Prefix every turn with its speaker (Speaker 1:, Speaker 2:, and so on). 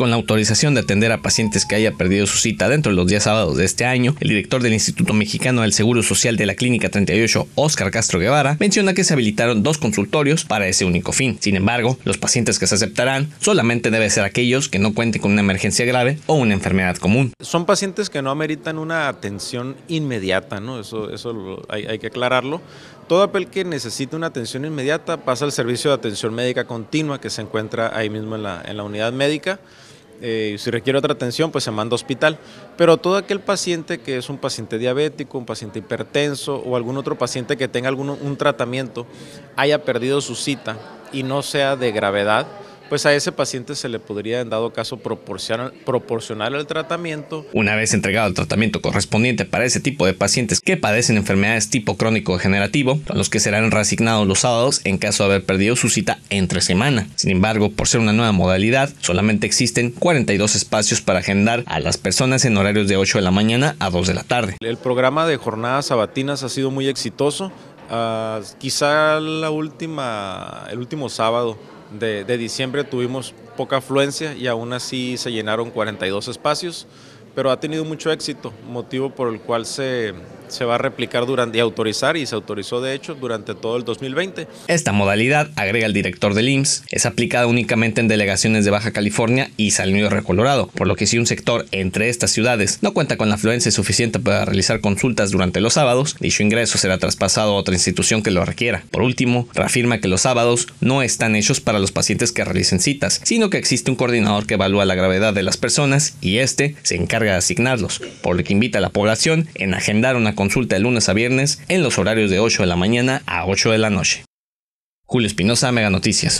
Speaker 1: Con la autorización de atender a pacientes que haya perdido su cita dentro de los días sábados de este año, el director del Instituto Mexicano del Seguro Social de la Clínica 38, Óscar Castro Guevara, menciona que se habilitaron dos consultorios para ese único fin. Sin embargo, los pacientes que se aceptarán solamente deben ser aquellos que no cuenten con una emergencia grave o una enfermedad común.
Speaker 2: Son pacientes que no ameritan una atención inmediata, ¿no? Eso, eso hay, que aclararlo. Todo aquel que necesite una atención inmediata pasa al servicio de atención médica continua que se encuentra ahí mismo en la, en la unidad médica. Eh, si requiere otra atención, pues se manda a hospital. Pero todo aquel paciente que es un paciente diabético, un paciente hipertenso o algún otro paciente que tenga algún un tratamiento, haya perdido su cita y no sea de gravedad, pues a ese paciente se le podría, en dado caso, proporcionar, el tratamiento.
Speaker 1: Una vez entregado el tratamiento correspondiente para ese tipo de pacientes que padecen enfermedades tipo crónico degenerativo, a los que serán reasignados los sábados en caso de haber perdido su cita entre semana. Sin embargo, por ser una nueva modalidad, solamente existen 42 espacios para agendar a las personas en horarios de 8 de la mañana a 2 de la tarde.
Speaker 2: El programa de jornadas sabatinas ha sido muy exitoso. Ah, quizá la última, el último sábado de, diciembre tuvimos poca afluencia y aún así se llenaron 42 espacios, pero ha tenido mucho éxito, motivo por el cual se, se va a replicar durante, y autorizar, y se autorizó de hecho durante todo el 2020.
Speaker 1: Esta modalidad, agrega el director del IMSS, es aplicada únicamente en delegaciones de Baja California y San Luis por lo que si un sector entre estas ciudades no cuenta con la afluencia suficiente para realizar consultas durante los sábados, dicho ingreso será traspasado a otra institución que lo requiera. Por último, reafirma que los sábados no están hechos para los pacientes que realicen citas, sino que existe un coordinador que evalúa la gravedad de las personas y este se encarga de asignarlos, por lo que invita a la población en agendar una consulta de lunes a viernes en los horarios de 8 de la mañana a 8 de la noche. Julio Espinosa, Mega Noticias.